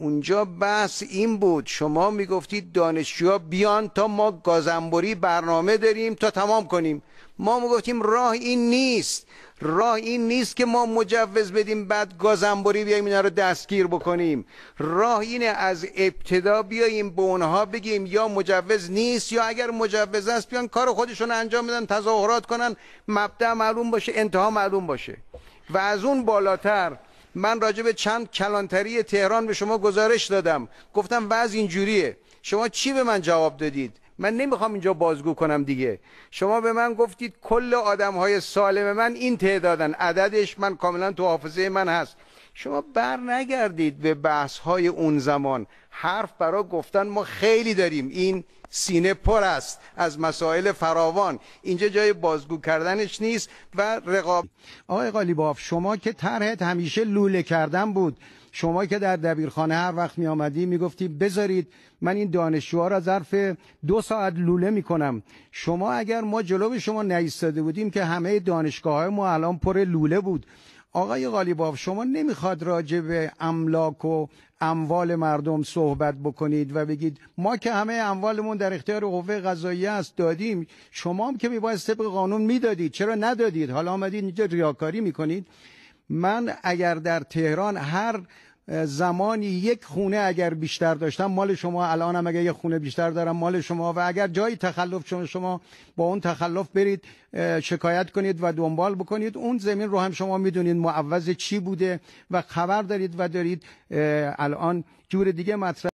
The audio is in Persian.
اونجا بحث این بود شما میگفتید دانشجوها بیان تا ما گازنبوری برنامه داریم تا تمام کنیم ما میگفتیم راه این نیست راه این نیست که ما مجوز بدیم بعد گازنبوری بیایم اینا رو دستگیر بکنیم راه اینه از ابتدا بیاییم به اونها بگیم یا مجوز نیست یا اگر مجوز است بیان کار خودشون انجام بدن تظاهرات کنن مبدع معلوم باشه انتها معلوم باشه و از اون بالاتر من راجع به چند کلانتری تهران به شما گزارش دادم گفتم بعض اینجوریه شما چی به من جواب دادید من نمیخوام اینجا بازگو کنم دیگه شما به من گفتید کل آدم های سالم من این تعدادن عددش من کاملا تو حافظه من هست شما بر نگردید به بحث های اون زمان حرف برای گفتن ما خیلی داریم این سینه پر است از مسائل فراوان اینجا جای بازگو کردنش نیست و رقاب آقای قالیباف شما که طرحت همیشه لوله کردن بود شما که در دبیرخانه هر وقت می آمدی می گفتی بذارید من این دانشجوها را ظرف دو ساعت لوله می کنم شما اگر ما جلو شما نایستاده بودیم که همه دانشگاه های ما الان پر لوله بود آقای غالیباف شما نمیخواد راجع به املاک و اموال مردم صحبت بکنید و بگید ما که همه اموالمون در اختیار قوه قضاییه است دادیم شما هم که میباید طبق قانون میدادید چرا ندادید حالا آمدید اینجا ریاکاری میکنید من اگر در تهران هر زمانی یک خونه اگر بیشتر داشتم مال شما الان هم اگر یک خونه بیشتر دارم مال شما و اگر جایی تخلف شما شما با اون تخلف برید شکایت کنید و دنبال بکنید اون زمین رو هم شما میدونید معوض چی بوده و خبر دارید و دارید الان جور دیگه مطرح